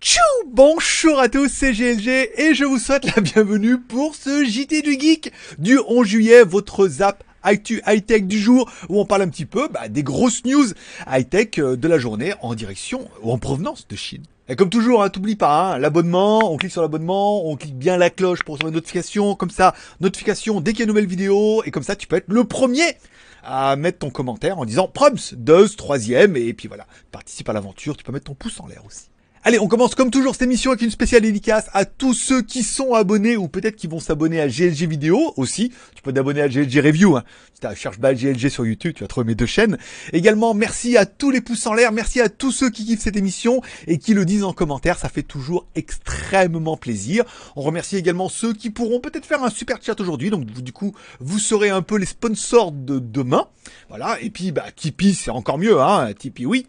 Tchou Bonjour à tous, c'est GLG et je vous souhaite la bienvenue pour ce JT du Geek du 11 juillet, votre zap High-Tech du jour où on parle un petit peu bah, des grosses news high-tech euh, de la journée en direction ou en provenance de Chine. Et comme toujours, hein, t'oublies pas, hein, l'abonnement, on clique sur l'abonnement, on clique bien la cloche pour recevoir les notifications, comme ça, notification dès qu'il y a une nouvelle vidéo, et comme ça, tu peux être le premier à mettre ton commentaire en disant Proms, deux, troisième, et puis voilà, participe à l'aventure, tu peux mettre ton pouce en l'air aussi. Allez, on commence comme toujours cette émission avec une spéciale dédicace à tous ceux qui sont abonnés ou peut-être qui vont s'abonner à GLG Vidéo aussi. Tu peux t'abonner à GLG Review. Hein. Tu cherches pas GLG sur YouTube, tu vas trouver mes deux chaînes. Également, merci à tous les pouces en l'air. Merci à tous ceux qui kiffent cette émission et qui le disent en commentaire. Ça fait toujours extrêmement plaisir. On remercie également ceux qui pourront peut-être faire un super chat aujourd'hui. Donc, du coup, vous serez un peu les sponsors de demain. Voilà. Et puis, bah, Tipeee, c'est encore mieux. Hein. Tipeee, oui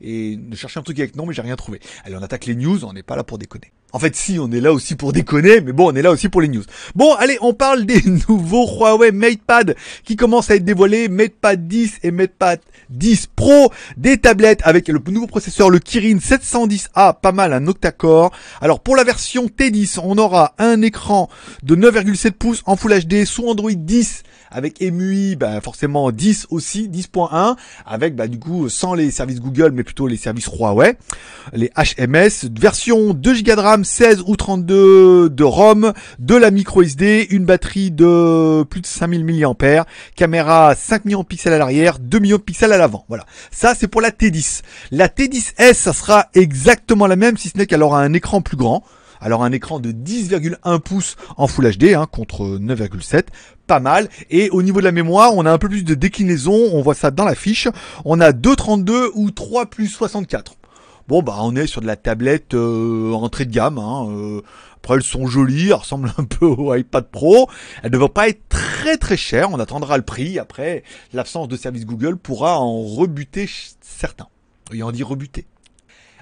et ne cherchez un truc avec non, mais j'ai rien trouvé. Allez, on attaque les news, on n'est pas là pour déconner. En fait, si, on est là aussi pour déconner, mais bon, on est là aussi pour les news. Bon, allez, on parle des nouveaux Huawei MatePad qui commencent à être dévoilés, MatePad 10 et MatePad 10 Pro, des tablettes avec le nouveau processeur, le Kirin 710A, pas mal, un octa-core. Alors, pour la version T10, on aura un écran de 9,7 pouces en Full HD sous Android 10 avec MUI bah, forcément 10 aussi, 10.1, avec, bah, du coup, sans les services Google, mais plutôt les services Huawei, les HMS, version 2 Go de RAM, 16 ou 32 de ROM, de la micro SD, une batterie de plus de 5000 mAh, caméra 5 millions de pixels à l'arrière, 2 millions de pixels à l'avant. Voilà. Ça, c'est pour la T10. La T10S, ça sera exactement la même, si ce n'est qu'elle aura un écran plus grand. Alors un écran de 10,1 pouces en Full HD hein, contre 9,7, pas mal. Et au niveau de la mémoire, on a un peu plus de déclinaison, on voit ça dans la fiche. On a 2,32 ou 3 plus 64. Bon, bah, on est sur de la tablette euh, entrée de gamme. Hein, euh. après, elles sont jolies, elles ressemblent un peu au iPad Pro. Elles ne vont pas être très très chères. On attendra le prix. Après, l'absence de service Google pourra en rebuter certains. Ayant dit rebuter.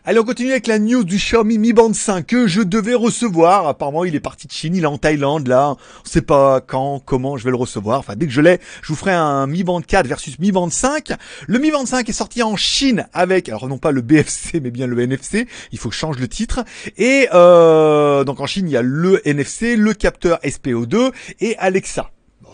Allez, on continue avec la news du Xiaomi Mi Band 5 que je devais recevoir. Apparemment, il est parti de Chine, il est en Thaïlande là. On sait pas quand, comment je vais le recevoir. Enfin, dès que je l'ai, je vous ferai un Mi Band 4 versus Mi Band 5. Le Mi Band 5 est sorti en Chine avec, alors non pas le BFC, mais bien le NFC. Il faut que je change le titre. Et euh, donc en Chine, il y a le NFC, le capteur SPO2 et Alexa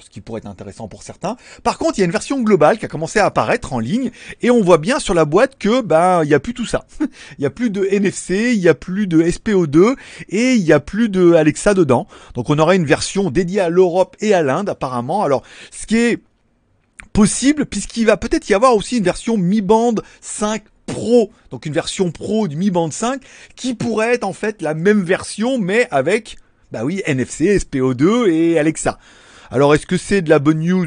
ce qui pourrait être intéressant pour certains. Par contre, il y a une version globale qui a commencé à apparaître en ligne et on voit bien sur la boîte que ben il y a plus tout ça. Il y a plus de NFC, il y a plus de SPO2 et il y a plus de Alexa dedans. Donc on aurait une version dédiée à l'Europe et à l'Inde apparemment. Alors ce qui est possible puisqu'il va peut-être y avoir aussi une version mi-band 5 Pro, donc une version Pro du Mi Band 5 qui pourrait être en fait la même version mais avec bah oui NFC, SPO2 et Alexa. Alors est-ce que c'est de la bonne news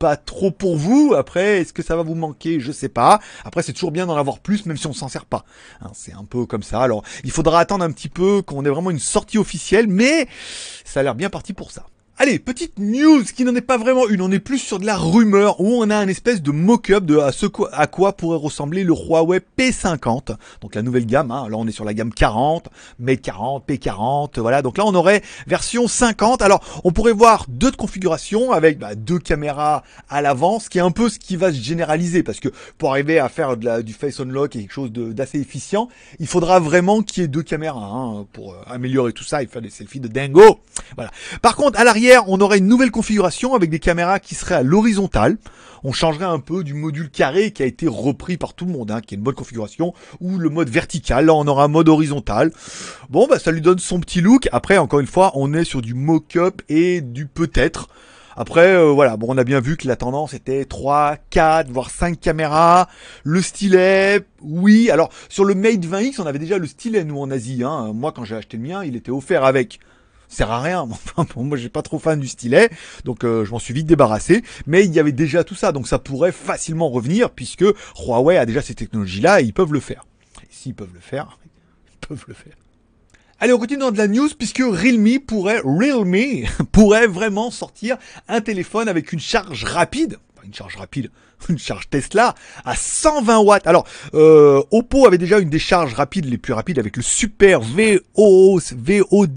Pas trop pour vous. Après, est-ce que ça va vous manquer Je sais pas. Après, c'est toujours bien d'en avoir plus, même si on s'en sert pas. Hein, c'est un peu comme ça. Alors, il faudra attendre un petit peu qu'on ait vraiment une sortie officielle, mais ça a l'air bien parti pour ça. Allez, petite news qui n'en est pas vraiment une, on est plus sur de la rumeur où on a un espèce de mock-up de à, ce quoi, à quoi pourrait ressembler le Huawei P50, donc la nouvelle gamme, hein. là on est sur la gamme 40, Mate 40, P40, voilà, donc là on aurait version 50, alors on pourrait voir deux configurations avec bah, deux caméras à l'avance ce qui est un peu ce qui va se généraliser, parce que pour arriver à faire du face unlock et quelque chose d'assez efficient, il faudra vraiment qu'il y ait deux caméras hein, pour euh, améliorer tout ça et faire des selfies de dingo, voilà. Par contre, à l'arrière, on aurait une nouvelle configuration avec des caméras qui seraient à l'horizontale. On changerait un peu du module carré qui a été repris par tout le monde, hein, qui est une bonne configuration, ou le mode vertical. Là, on aura un mode horizontal. Bon, bah, ça lui donne son petit look. Après, encore une fois, on est sur du mock-up et du peut-être. Après, euh, voilà, bon, on a bien vu que la tendance était 3, 4, voire 5 caméras, le stylet, oui. Alors, sur le Mate 20X, on avait déjà le stylet, nous, en Asie. Hein. Moi, quand j'ai acheté le mien, il était offert avec sert à rien. Enfin, bon, moi, j'ai pas trop fan du stylet, donc euh, je m'en suis vite débarrassé. Mais il y avait déjà tout ça, donc ça pourrait facilement revenir puisque Huawei a déjà ces technologies-là et ils peuvent le faire. s'ils peuvent le faire, ils peuvent le faire. Allez, on continue dans de la news puisque Realme pourrait, Realme pourrait vraiment sortir un téléphone avec une charge rapide une charge rapide, une charge Tesla à 120 watts. Alors, euh, Oppo avait déjà une des charges rapides les plus rapides avec le super VOOC, VOC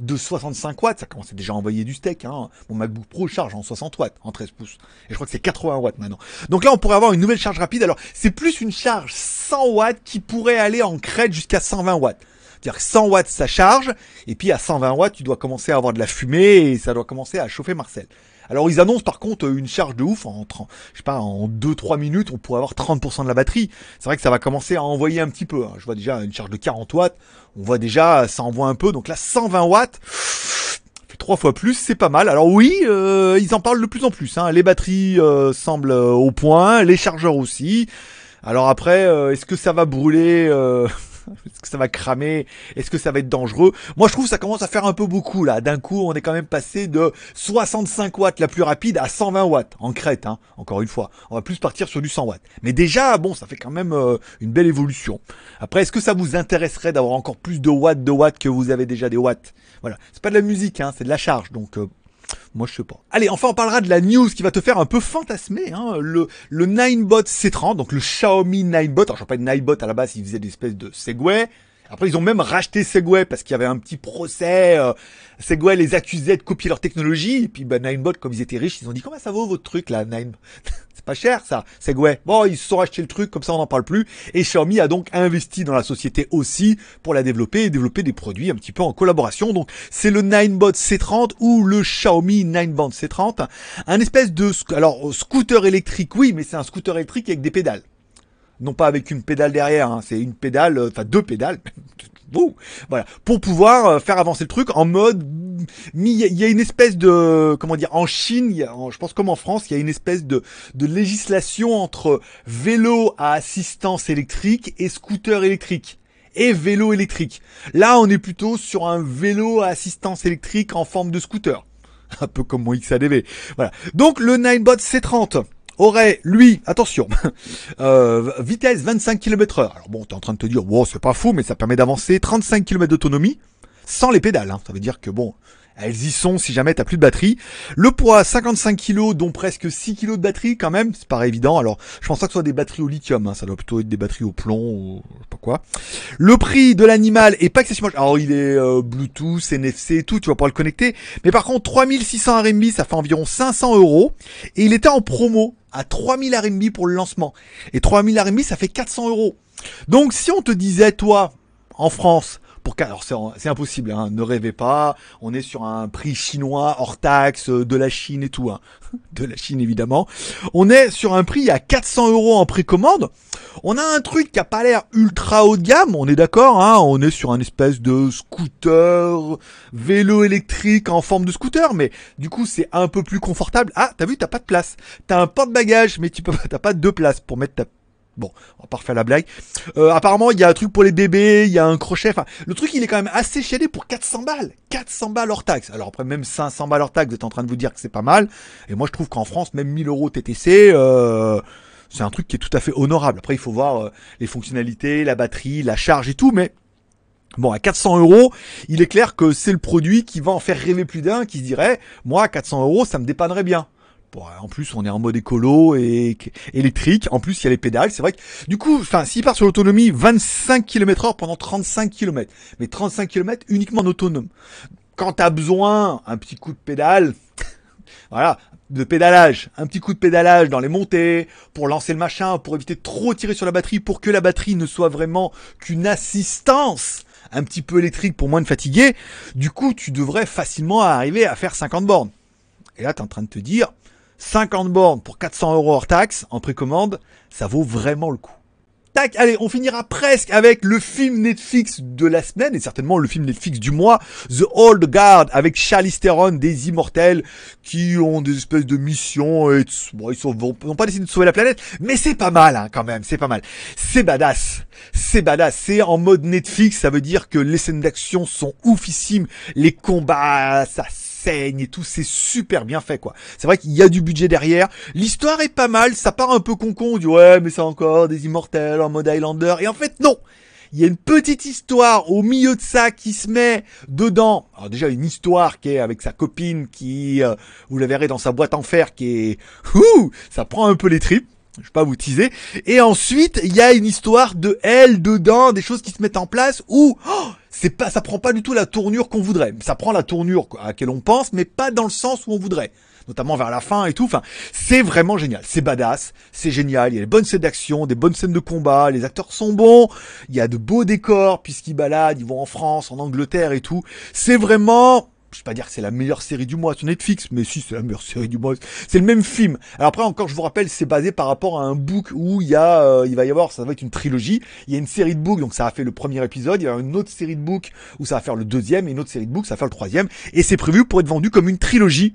de 65 watts. Ça commençait déjà à envoyer du steak. Hein. Mon MacBook Pro charge en 60 watts, en 13 pouces. Et je crois que c'est 80 watts maintenant. Donc là, on pourrait avoir une nouvelle charge rapide. Alors, c'est plus une charge 100 watts qui pourrait aller en crête jusqu'à 120 watts. C'est-à-dire 100 watts ça charge, et puis à 120 watts, tu dois commencer à avoir de la fumée et ça doit commencer à chauffer Marcel. Alors ils annoncent par contre une charge de ouf en, je sais pas, en 2-3 minutes, on pourrait avoir 30% de la batterie. C'est vrai que ça va commencer à envoyer un petit peu. Hein. Je vois déjà une charge de 40 watts, on voit déjà ça envoie un peu. Donc là 120 watts trois fois plus, c'est pas mal. Alors oui, euh, ils en parlent de plus en plus. Hein. Les batteries euh, semblent euh, au point, les chargeurs aussi. Alors après, est-ce que ça va brûler Est-ce que ça va cramer Est-ce que ça va être dangereux Moi, je trouve ça commence à faire un peu beaucoup là. D'un coup, on est quand même passé de 65 watts la plus rapide à 120 watts en crête. Hein. Encore une fois, on va plus partir sur du 100 watts. Mais déjà, bon, ça fait quand même euh, une belle évolution. Après, est-ce que ça vous intéresserait d'avoir encore plus de watts, de watts que vous avez déjà des watts Voilà, c'est pas de la musique, hein, c'est de la charge. Donc euh, moi, je sais pas. Allez, enfin, on parlera de la news qui va te faire un peu fantasmer. Hein. Le, le Ninebot C30, donc le Xiaomi Ninebot. Alors, je pas de Ninebot à la base, il faisait des espèces de Segway. Après, ils ont même racheté Segway parce qu'il y avait un petit procès. Euh, Segway les accusait de copier leur technologie. Et puis, bah, Ninebot, comme ils étaient riches, ils ont dit, comment ça vaut votre truc, là, Nine? C'est pas cher, ça, Segway. Bon, ils se sont rachetés le truc, comme ça, on n'en parle plus. Et Xiaomi a donc investi dans la société aussi pour la développer et développer des produits un petit peu en collaboration. Donc, c'est le Ninebot C30 ou le Xiaomi Ninebot C30. Un espèce de, alors, scooter électrique, oui, mais c'est un scooter électrique avec des pédales non pas avec une pédale derrière, hein, c'est une pédale, euh, enfin deux pédales, voilà, pour pouvoir euh, faire avancer le truc en mode, mm, il y, a une espèce de, comment dire, en Chine, je pense comme en France, il y a une espèce de, de législation entre vélo à assistance électrique et scooter électrique et vélo électrique. Là, on est plutôt sur un vélo à assistance électrique en forme de scooter. Un peu comme mon XADV. Voilà. Donc, le Ninebot C30 aurait, lui, attention, euh, vitesse 25 km heure. Alors bon, t'es en train de te dire, wow, c'est pas fou, mais ça permet d'avancer 35 km d'autonomie sans les pédales. Hein. Ça veut dire que bon, elles y sont si jamais t'as plus de batterie. Le poids 55 kg dont presque 6 kg de batterie quand même, c'est pas évident. Alors je pense pas que ce soit des batteries au lithium, hein. ça doit plutôt être des batteries au plomb ou sais pas quoi. Le prix de l'animal est pas excessivement Alors il est euh, Bluetooth, NFC, et tout, tu vas pouvoir le connecter. Mais par contre 3600 RMB, ça fait environ 500 euros. Et il était en promo à 3000 RMB pour le lancement. Et 3000 RMB, ça fait 400 euros. Donc si on te disait toi, en France, pour alors c'est impossible, hein, ne rêvez pas. On est sur un prix chinois hors taxe euh, de la Chine et tout, hein. de la Chine évidemment. On est sur un prix à 400 euros en précommande. On a un truc qui a pas l'air ultra haut de gamme, on est d'accord. Hein. on est sur un espèce de scooter, vélo électrique en forme de scooter, mais du coup c'est un peu plus confortable. Ah, t'as vu, t'as pas de place. T'as un porte-bagages, mais tu peux, t'as pas de place pour mettre ta Bon, on pas faire la blague. Euh, apparemment, il y a un truc pour les bébés, il y a un crochet. Enfin, le truc, il est quand même assez chialé pour 400 balles. 400 balles hors taxes, Alors après, même 500 balles hors taxes, vous êtes en train de vous dire que c'est pas mal. Et moi, je trouve qu'en France, même 1000 euros TTC, euh, c'est un truc qui est tout à fait honorable. Après, il faut voir euh, les fonctionnalités, la batterie, la charge et tout, mais Bon, à 400 euros, il est clair que c'est le produit qui va en faire rêver plus d'un, qui se dirait, moi, à 400 euros, ça me dépannerait bien en plus, on est en mode écolo et électrique. En plus, il y a les pédales. C'est vrai que, du coup, enfin, s'il part sur l'autonomie, 25 km heure pendant 35 km. Mais 35 km uniquement en autonome. Quand t'as besoin, un petit coup de pédale, voilà, de pédalage, un petit coup de pédalage dans les montées, pour lancer le machin, pour éviter de trop tirer sur la batterie, pour que la batterie ne soit vraiment qu'une assistance un petit peu électrique pour moins de fatiguer, du coup tu devrais facilement arriver à faire 50 bornes. Et là tu en train de te dire, 50 bornes pour 400 euros hors taxe en précommande, ça vaut vraiment le coup. Tac, allez, on finira presque avec le film Netflix de la semaine et certainement le film Netflix du mois, The Old Guard avec Charlize Theron des immortels qui ont des espèces de missions et bon, ils n'ont pas décidé de sauver la planète, mais c'est pas mal hein, quand même, c'est pas mal. C'est badass. C'est badass, c'est en mode Netflix, ça veut dire que les scènes d'action sont oufissimes, les combats, ça et tout, c'est super bien fait quoi. C'est vrai qu'il y a du budget derrière. L'histoire est pas mal, ça part un peu con, on ouais mais c'est encore des immortels en mode Highlander et en fait non. Il y a une petite histoire au milieu de ça qui se met dedans. Alors déjà une histoire qui est avec sa copine qui, euh, vous la verrez dans sa boîte en fer, qui est, ouh, ça prend un peu les tripes. Je vais pas vous teaser. Et ensuite, il y a une histoire de elle dedans, des choses qui se mettent en place où, oh, c'est pas, ça prend pas du tout la tournure qu'on voudrait. Ça prend la tournure à laquelle on pense, mais pas dans le sens où on voudrait. Notamment vers la fin et tout. Enfin, c'est vraiment génial. C'est badass. C'est génial. Il y a des bonnes scènes d'action, des bonnes scènes de combat. Les acteurs sont bons. Il y a de beaux décors puisqu'ils baladent. Ils vont en France, en Angleterre et tout. C'est vraiment je vais pas dire que c'est la meilleure série du mois sur Netflix, mais si c'est la meilleure série du mois, c'est le même film. Alors après encore, je vous rappelle, c'est basé par rapport à un book où il y a, euh, il va y avoir, ça va être une trilogie. Il y a une série de books, donc ça a fait le premier épisode. Il y a une autre série de books où ça va faire le deuxième et une autre série de books, ça va faire le troisième. Et c'est prévu pour être vendu comme une trilogie.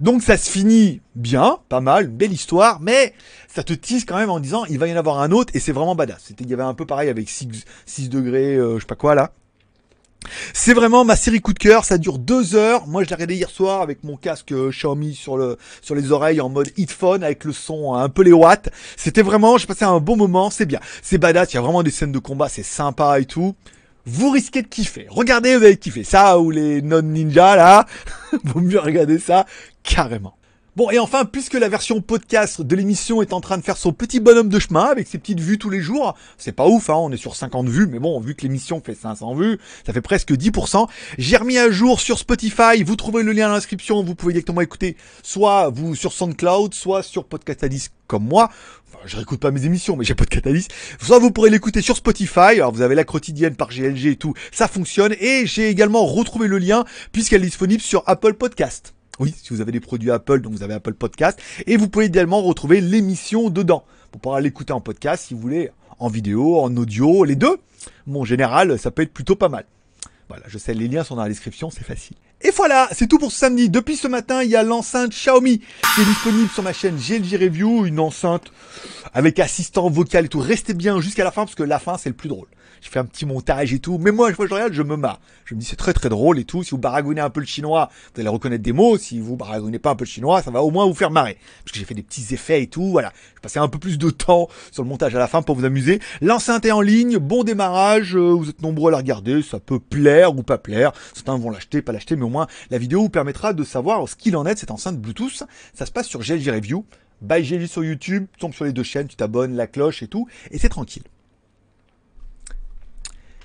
Donc ça se finit bien, pas mal, belle histoire, mais ça te tisse quand même en disant il va y en avoir un autre et c'est vraiment badass. C'était, il y avait un peu pareil avec 6, degrés, euh, je sais pas quoi là. C'est vraiment ma série coup de cœur, ça dure deux heures. Moi, je l'ai regardé hier soir avec mon casque euh, Xiaomi sur le sur les oreilles en mode headphone avec le son hein, un peu les watts. C'était vraiment, j'ai passé un bon moment, c'est bien, c'est badass. Il y a vraiment des scènes de combat, c'est sympa et tout. Vous risquez de kiffer. Regardez, vous allez kiffer ça ou les non ninjas là. Vaut mieux regarder ça carrément. Bon, et enfin, puisque la version podcast de l'émission est en train de faire son petit bonhomme de chemin avec ses petites vues tous les jours, c'est pas ouf, hein, on est sur 50 vues, mais bon, vu que l'émission fait 500 vues, ça fait presque 10%. J'ai remis à jour sur Spotify, vous trouvez le lien à l'inscription, vous pouvez directement écouter soit vous sur SoundCloud, soit sur Podcast Addict comme moi, enfin, je réécoute pas mes émissions, mais j'ai Podcast de Soit vous pourrez l'écouter sur Spotify. Alors vous avez la quotidienne par GLG et tout, ça fonctionne. Et j'ai également retrouvé le lien puisqu'elle est disponible sur Apple Podcast. Oui, si vous avez des produits Apple, donc vous avez Apple Podcast. Et vous pouvez également retrouver l'émission dedans. Pour pouvoir l'écouter en podcast si vous voulez, en vidéo, en audio, les deux. Mon général, ça peut être plutôt pas mal. Voilà, je sais, les liens sont dans la description, c'est facile. Et voilà, c'est tout pour ce samedi. Depuis ce matin, il y a l'enceinte Xiaomi qui est disponible sur ma chaîne GLG Review, une enceinte avec assistant vocal et tout. Restez bien jusqu'à la fin parce que la fin c'est le plus drôle. Je fais un petit montage et tout, mais moi, fois que je regarde, je me marre. Je me dis c'est très très drôle et tout. Si vous baragouinez un peu le chinois, vous allez reconnaître des mots. Si vous baragouinez pas un peu le chinois, ça va au moins vous faire marrer. Parce que j'ai fait des petits effets et tout. Voilà, je passais un peu plus de temps sur le montage à la fin pour vous amuser. L'enceinte est en ligne, bon démarrage. Euh, vous êtes nombreux à la regarder, ça peut plaire ou pas plaire. Certains vont l'acheter, pas l'acheter, mais moins la vidéo vous permettra de savoir ce qu'il en est de cette enceinte Bluetooth. Ça se passe sur GLG Review. Bye GLG sur YouTube, tombe sur les deux chaînes, tu t'abonnes, la cloche et tout, et c'est tranquille.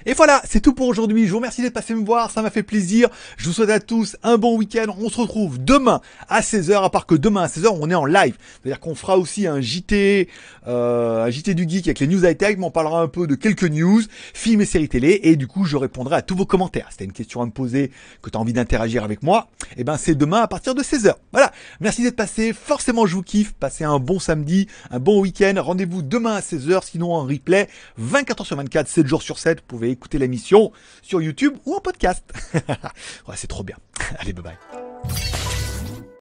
Et voilà, c'est tout pour aujourd'hui. Je vous remercie d'être passé me voir, ça m'a fait plaisir. Je vous souhaite à tous un bon week-end. On se retrouve demain à 16h, à part que demain à 16h, on est en live. C'est-à-dire qu'on fera aussi un JT, euh, un JT du geek avec les news high-tech, mais on parlera un peu de quelques news, films et séries télé, et du coup, je répondrai à tous vos commentaires. si t'as une question à me poser, que tu as envie d'interagir avec moi, et eh ben c'est demain à partir de 16h. Voilà, merci d'être passé. Forcément, je vous kiffe. Passez un bon samedi, un bon week-end. Rendez-vous demain à 16h, sinon en replay, 24h sur 24, 7 jours sur 7. Vous pouvez écouter l'émission sur YouTube ou en podcast. ouais, c'est trop bien. Allez, bye bye.